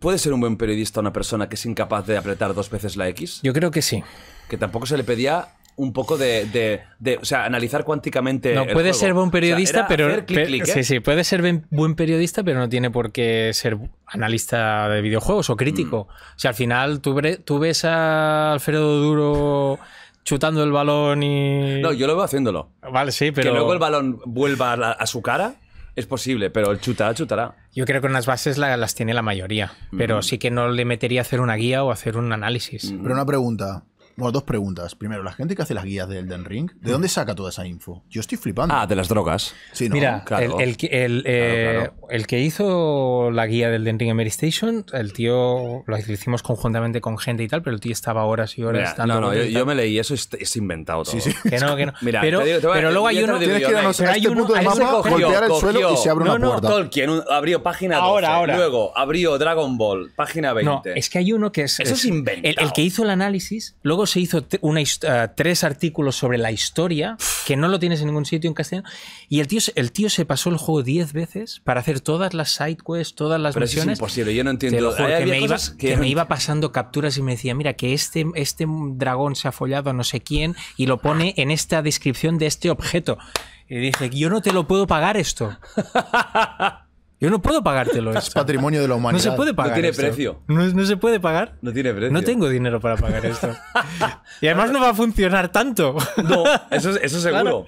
¿Puede ser un buen periodista una persona que es incapaz de apretar dos veces la X? Yo creo que sí. Que tampoco se le pedía un poco de, o sea, analizar cuánticamente. No, puede ser buen periodista, pero. Sí, ¿eh? sí, puede ser buen periodista, pero no tiene por qué ser analista de videojuegos o crítico. Mm. O sea, al final tú, ves a Alfredo Duro chutando el balón y. No, yo lo veo haciéndolo. Vale, sí, pero. Que luego el balón vuelva a su cara. Es posible, pero el chutará, chutará. Yo creo que unas bases las tiene la mayoría, pero sí que no le metería hacer una guía o hacer un análisis. Pero una pregunta. Bueno, dos preguntas. Primero, la gente que hace las guías del Elden Ring, ¿de dónde saca toda esa info? Yo estoy flipando. Ah, de las drogas. Sí, ¿no? Mira, claro. el, el, el, eh, el que hizo la guía del Denting Mary Station, el tío lo hicimos conjuntamente con gente y tal, pero el tío estaba horas y horas. no, no, yo, me leí eso, es, inventado todo. Sí, sí. Que no, que no. Mira, pero, luego hay uno. Tienes que darnos este punto de el suelo y se abre no, una puerta. No, Tolkien abrió página 12, ahora, luego abrió Dragon Ball, página 20. No, es que hay uno que es. Eso es, inventado. El, que hizo el análisis, luego se hizo una, eh, tres artículos sobre la historia, que no lo tienes en ningún sitio en castellano, y el tío, el tío se pasó el juego 10 veces para hacer todas las side todas las versiones misiones. pero es imposible, yo no entiendo. que, me iba, que... me iba pasando capturas y me decía, mira, que este, este dragón se ha follado a no sé quién y lo pone en esta descripción de este objeto. Y dije, yo no te lo puedo pagar esto. Yo no puedo pagártelo. Es patrimonio de la humanidad. No se puede pagar. No tiene precio. No, se puede pagar. No tiene precio. No tengo dinero para pagar esto. y además no va a funcionar tanto. no, eso, eso seguro.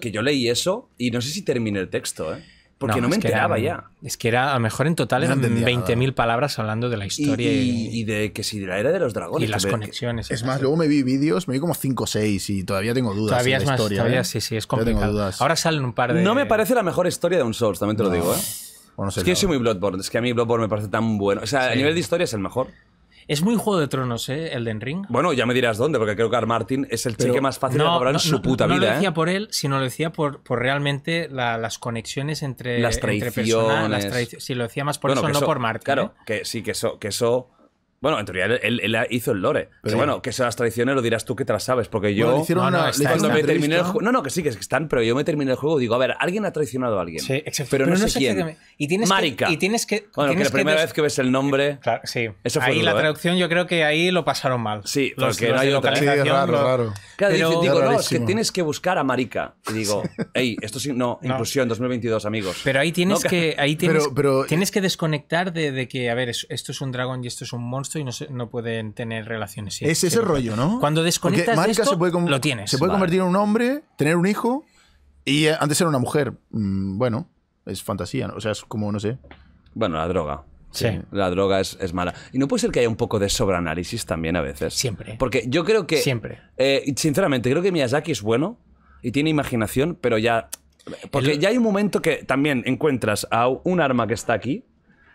que yo leí eso y no sé si terminé el texto, ¿eh? Porque no, me enteraba ya. Es que era, a lo mejor en total eran 20.000 palabras hablando de la historia. Y, de que si la era de los dragones. Y las conexiones. Es más, luego me vi vídeos, me vi como 5 o 6 y todavía tengo dudas. Todavía es más, historia, todavía ¿eh? sí, sí, es complicado. Ahora salen un par de. No me parece la mejor historia de un Souls, también te lo digo, ¿eh? es que yo soy muy Bloodborne, es que a mí Bloodborne me parece tan bueno. O sea, a nivel de historia es el mejor. Es muy Juego de Tronos, ¿eh? Elden Ring. Bueno, ya me dirás dónde, porque creo que Ar Martin es el cheque más fácil de cobrar en su puta vida. No lo ¿eh? decía por él, sino lo decía por, por realmente las conexiones entre, las traiciones. Entre personas, las lo decía más por eso, no por Martin. Claro, ¿eh? que sí, que eso, que eso bueno, en teoría él, hizo el lore. Pero bueno, que se las traicione lo dirás tú que te las sabes, porque yo. no, cuando me terminé el juego. No, no, que sí, que están, pero yo me terminé el juego y digo, a ver, alguien ha traicionado a alguien. Sí, exacto. Pero, no, sé quién. Y tienes Que, y tienes que. Bueno, que la primera vez que ves el nombre. Eh, claro, sí. Eso fue ahí la ¿eh? traducción, yo creo que ahí lo pasaron mal. Sí, porque no hay otra. ¿eh? es raro, Claro, pero... digo, no, es que tienes que buscar a Marica. Y digo, hey, esto sí, no, inclusión 2022, amigos. Pero ahí tienes que. Ahí tienes que desconectar de que, a ver, esto es un dragón y esto es un monstruo y no, pueden tener relaciones. Sí, es ese rollo, ¿no? Cuando desconectas de esto, se lo tienes. Se puede convertir en un hombre, tener un hijo y eh, antes era una mujer. Mm, bueno, es fantasía, o sea, es como, no sé. Bueno, la droga. Sí. La droga es, mala. Y no puede ser que haya un poco de sobreanálisis también a veces. Siempre. Porque yo creo que. Siempre. Eh, sinceramente, creo que Miyazaki es bueno y tiene imaginación, pero ya. Porque ya hay un momento que también encuentras a un arma que está aquí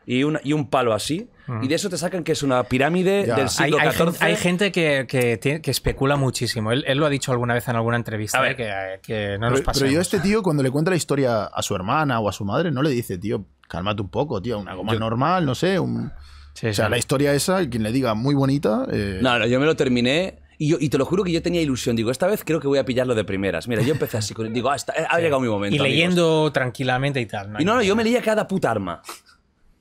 y, y un palo así. Y mm. de eso te sacan que es una pirámide del siglo hay, XIV. Gente, hay gente que, que, que especula muchísimo. Él, él, lo ha dicho alguna vez en alguna entrevista. Eh, que, eh, que, no nos Pero yo, este tío, cuando le cuenta la historia a su hermana o a su madre, no le dice, tío, cálmate un poco, tío, una goma normal, no sé. Un... o sea, la historia esa, quien le diga muy bonita. Eh... No, no, yo me lo terminé. Y, yo, y te lo juro que yo tenía ilusión. Digo, esta vez creo que voy a pillarlo de primeras. Mira, yo empecé así. digo, ah, eh, ha llegado mi momento. Y leyendo tranquilamente y tal. y no, no, yo me leía cada puta arma.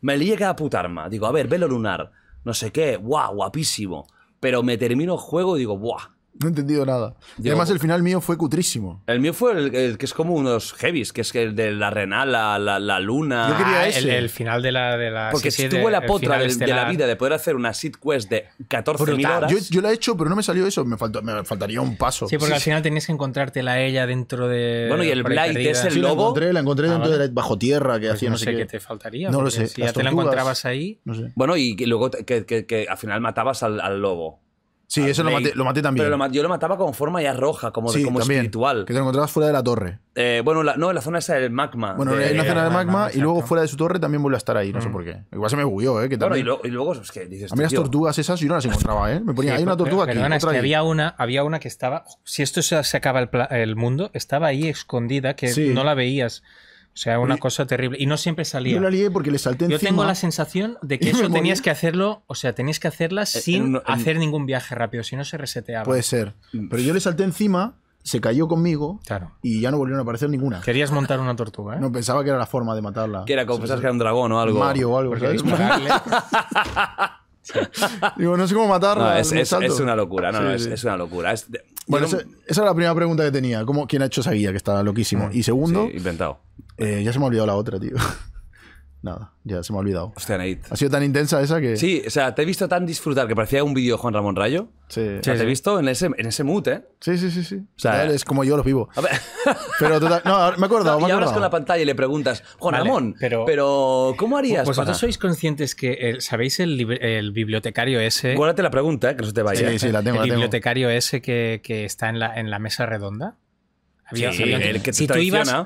Me lié a puta arma. Digo, a ver, velo lunar. No sé qué. Guau, guapísimo. Pero me termino el juego y digo, buah no he entendido nada. además, el final mío fue cutrísimo. El mío fue el, que es como unos heavies, que es el de la renal, la, la, luna. Yo quería ah, ese. El, final de la. De la Porque estuvo la potra de, la vida de poder hacer una sit quest de 14 horas. Yo, yo, la he hecho, pero no me salió eso. Me, faltaría un paso. Sí, porque al final tenías que encontrarte la ella dentro de. Bueno, y el Blight es el lobo. La encontré, ah, dentro de la, bajo tierra que pues hacía no, sé qué. te faltaría. No lo sé. Si ya te la encontrabas ahí. No sé. Bueno, y luego que, que, al final matabas al lobo. Sí, eso lo maté, lo maté también. Pero yo lo mataba con forma ya roja, como, de, como también, espiritual. Que te lo encontrabas fuera de la torre. Eh, bueno, la- no, en la zona esa del magma. Bueno, en la zona del magma, y luego fuera de su torre también vuelve a estar ahí, no sé mm. por qué. Igual se me huyó, ¿eh? Que Bueno, y, luego- y luego es que dices. a mí las tortugas esas yo no las encontraba, ¿eh? Me ponía, hay una tortuga aquí, Perdona, que había una, había una que estaba. Si esto se, se acaba el, el mundo, estaba ahí escondida, que no la veías. O sea, una cosa terrible. Y no siempre salía. Yo la lié porque le salté encima. Yo tengo la sensación de que eso tenías que hacerlo, o sea, tenías que hacerla eh, sin hacer ningún viaje rápido, si no se reseteaba. Puede ser. Mm. Pero yo le salté encima, se cayó conmigo claro. y ya no volvieron a aparecer ninguna. Querías montar una tortuga, ¿eh? No, pensaba que era la forma de matarla. Que era que era un dragón o algo. Mario o algo, Digo, no sé cómo matarla. es, una locura, no, es, una locura. bueno, esa, era la primera pregunta que tenía. ¿Cómo, ¿Quién ha hecho esa guía que estaba loquísimo? Mm. Y segundo, inventado. Eh, ya se me ha olvidado la otra, tío. Nada, ya se me ha olvidado. Hostia, Ha sido tan intensa esa que. Sí, o sea, te he visto tan disfrutar que parecía un vídeo de Juan Ramón Rayo. Sí. te he visto en ese, en ese mood, ¿eh? Sí, sí, sí. O sea, es como yo lo vivo. A ver. Pero No, me he acordado. y hablas con la pantalla y le preguntas, Juan Ramón, pero, pero, ¿cómo harías? Pues vosotros sois conscientes que, eh, ¿sabéis el, bibliotecario ese? Guárdate la pregunta, que no se te vaya. Sí, sí, la tengo. El bibliotecario ese que, está en la, en la mesa redonda. Había, sí, que te si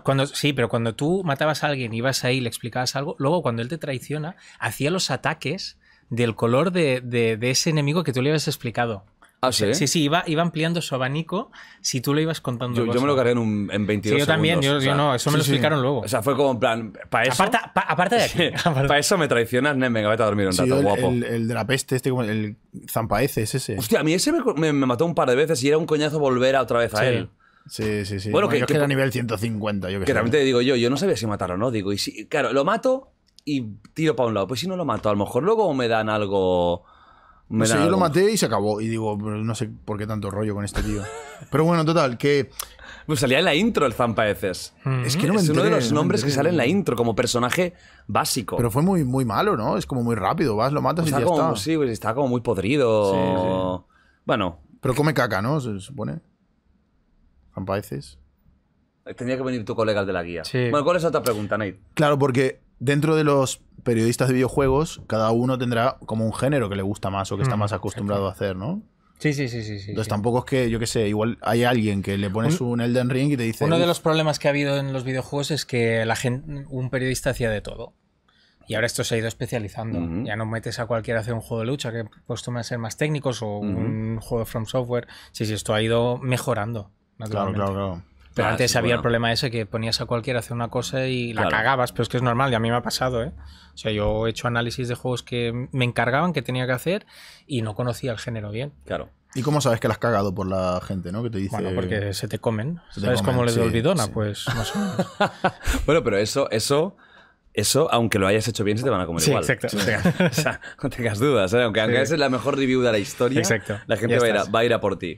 cuando, sí, pero cuando tú matabas a alguien, ibas ahí, y le explicabas algo, luego cuando él te traiciona, hacía los ataques del color de, de, de ese enemigo que tú le habías explicado. Ah, sí. Sí, sí, iba, iba, ampliando su abanico si tú le ibas contando. Yo, yo me lo cargué en, un, en 22 sí, yo también, yo, no, eso me lo explicaron luego. O sea, fue como en plan, para eso. aparte de aquí. para eso me traicionas, Nen, venga, vete a dormir un rato, guapo. El, de la peste, este, como el zampaeces ese. Hostia, a mí ese me, me, me, mató un par de veces y era un coñazo volver a, otra vez a él. Sí, sí, sí. Bueno, que, era nivel 150, yo que, que realmente digo yo, yo no sabía si matar o no. Digo, y si, claro, lo mato y tiro para un lado. Pues si no lo mato, a lo mejor luego me dan algo. Me yo lo maté y se acabó. Y digo, no sé por qué tanto rollo con este tío. Pero bueno, total, que. Pues salía en la intro el Zampaeces. Mm mm-hmm. Es que no me Es uno de los nombres que sale en la intro como personaje básico. Pero fue muy, muy malo, ¿no? Es como muy rápido, vas, lo matas pues y ya como, está. Sí, pues está como muy podrido. sí. Bueno. Pero come caca, ¿no? Se supone tendría Tenía que venir tu colega el de la guía. Bueno, ¿cuál es otra pregunta, Nate? Claro, porque dentro de los periodistas de videojuegos, cada uno tendrá como un género que le gusta más o que está mm, más acostumbrado a hacer, ¿no? Sí, sí, sí, sí. Entonces tampoco es que, yo qué sé, igual hay alguien que le pones un, Elden Ring y te dice... Uno de los problemas que ha habido en los videojuegos es que la gente, un periodista hacía de todo. Y ahora esto se ha ido especializando. Ya no metes a cualquiera a hacer un juego de lucha que acostumbran a ser más técnicos o un juego de From Software. Sí, sí, esto ha ido mejorando. Claro, claro, claro. Pero ah, antes había el problema ese que ponías a cualquiera a hacer una cosa y la cagabas, pero es que es normal, y a mí me ha pasado, ¿eh? O sea, yo he hecho análisis de juegos que me encargaban que tenía que hacer y no conocía el género bien. Claro. ¿Y cómo sabes que la has cagado por la gente, no? Que te dice... Bueno, porque se te comen. ¿Sabes cómo les olvidona? Pues bueno, pero eso, eso eso, aunque lo hayas hecho bien, se te van a comer sí, igual. Exacto. O sea, no tengas dudas, ¿eh? aunque, aunque es la mejor review de la historia, la gente va a, ir a, por ti.